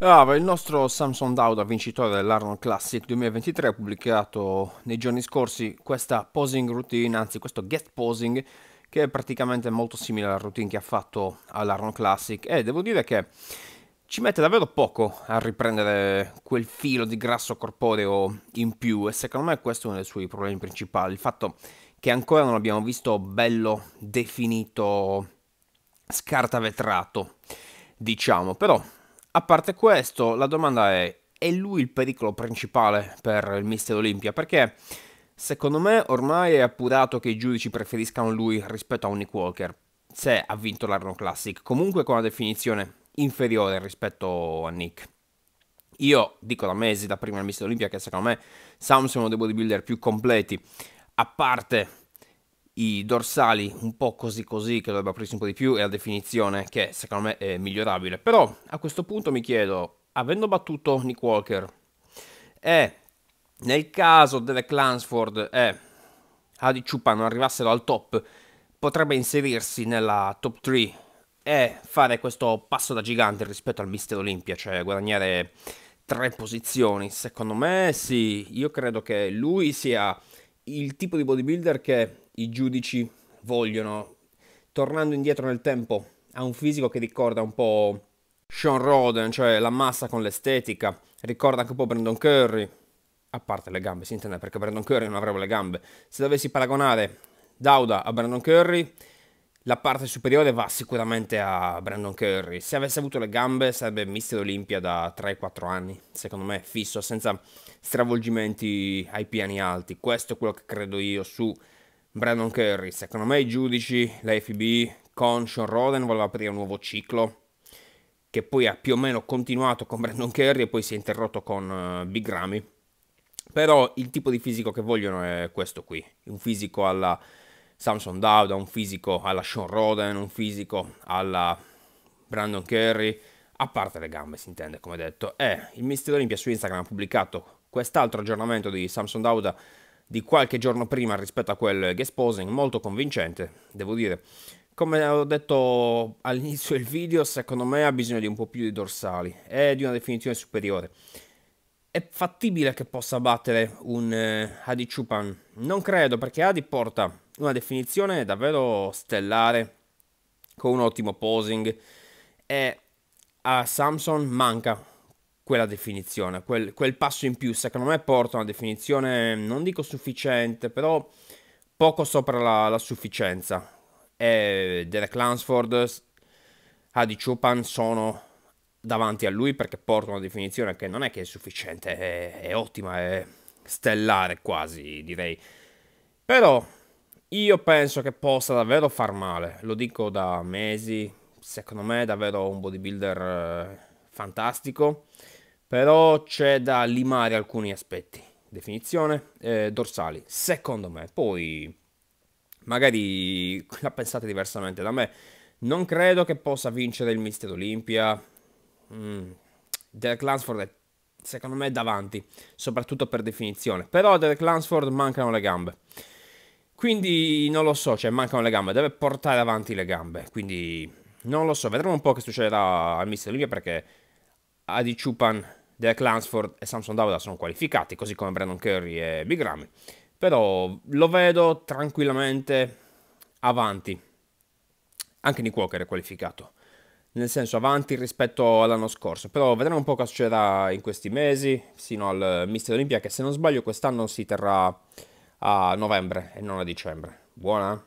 Ah, il nostro Samsung Dauda, vincitore dell'Arnold Classic 2023, ha pubblicato nei giorni scorsi questa posing routine, anzi questo guest posing, che è praticamente molto simile alla routine che ha fatto all'Arnold Classic e devo dire che ci mette davvero poco a riprendere quel filo di grasso corporeo in più e secondo me questo è uno dei suoi problemi principali, il fatto che ancora non abbiamo visto bello definito scartavetrato, diciamo, però a parte questo, la domanda è, è lui il pericolo principale per il Mister Olimpia? Perché secondo me ormai è appurato che i giudici preferiscano lui rispetto a Nick Walker, se ha vinto l'Arno Classic, comunque con una definizione inferiore rispetto a Nick. Io dico da mesi, da prima del Mister Olimpia, che secondo me Samson è uno dei bodybuilder più completi, a parte i dorsali un po' così così che dovrebbe aprirsi un po' di più e la definizione che secondo me è migliorabile però a questo punto mi chiedo avendo battuto Nick Walker e nel caso delle Clansford e Adi Chupa non arrivassero al top potrebbe inserirsi nella top 3 e fare questo passo da gigante rispetto al Mister Olimpia cioè guadagnare tre posizioni secondo me sì io credo che lui sia il tipo di bodybuilder che i giudici vogliono, tornando indietro nel tempo, ha un fisico che ricorda un po' Sean Roden, cioè la massa con l'estetica, ricorda anche un po' Brandon Curry, a parte le gambe, si intende, perché Brandon Curry non avrebbe le gambe. Se dovessi paragonare Dauda a Brandon Curry, la parte superiore va sicuramente a Brandon Curry. Se avesse avuto le gambe sarebbe mister Olimpia da 3-4 anni, secondo me fisso, senza stravolgimenti ai piani alti. Questo è quello che credo io su Brandon Curry. Secondo me i giudici, la FB con Sean Roden voleva aprire un nuovo ciclo che poi ha più o meno continuato con Brandon Curry e poi si è interrotto con uh, Big Ramy. Però il tipo di fisico che vogliono è questo qui, un fisico alla Samson Dowd, un fisico alla Sean Roden, un fisico alla Brandon Curry, a parte le gambe si intende come detto. E eh, il Mister Olimpia su Instagram ha pubblicato quest'altro aggiornamento di Samson Dowd di qualche giorno prima rispetto a quel guest posing molto convincente, devo dire. Come ho detto all'inizio del video, secondo me ha bisogno di un po' più di dorsali e di una definizione superiore. È fattibile che possa battere un eh, Adi Chupan? Non credo, perché Adi porta una definizione davvero stellare, con un ottimo posing, e a Samson manca quella definizione, quel, quel, passo in più, secondo me porta una definizione, non dico sufficiente, però poco sopra la, la sufficienza. E Derek Lansford, Adi Chupan sono davanti a lui perché porta una definizione che non è che è sufficiente, è, è ottima, è stellare quasi direi. Però io penso che possa davvero far male, lo dico da mesi, secondo me è davvero un bodybuilder eh, fantastico però c'è da limare alcuni aspetti. Definizione, eh, dorsali, secondo me. Poi magari la pensate diversamente da me. Non credo che possa vincere il Mister Olimpia. Mm. Derek Lansford è, secondo me, davanti, soprattutto per definizione. Però a Derek Lansford mancano le gambe. Quindi non lo so, cioè mancano le gambe, deve portare avanti le gambe. Quindi non lo so, vedremo un po' che succederà al Mister Olimpia perché Adi Chupan Derek Lansford e Samson Dauda sono qualificati, così come Brandon Curry e Big Ramy. Però lo vedo tranquillamente avanti. Anche Nick Walker è qualificato. Nel senso avanti rispetto all'anno scorso. Però vedremo un po' cosa succederà in questi mesi, sino al Mister Olimpia, che se non sbaglio quest'anno si terrà a novembre e non a dicembre. Buona!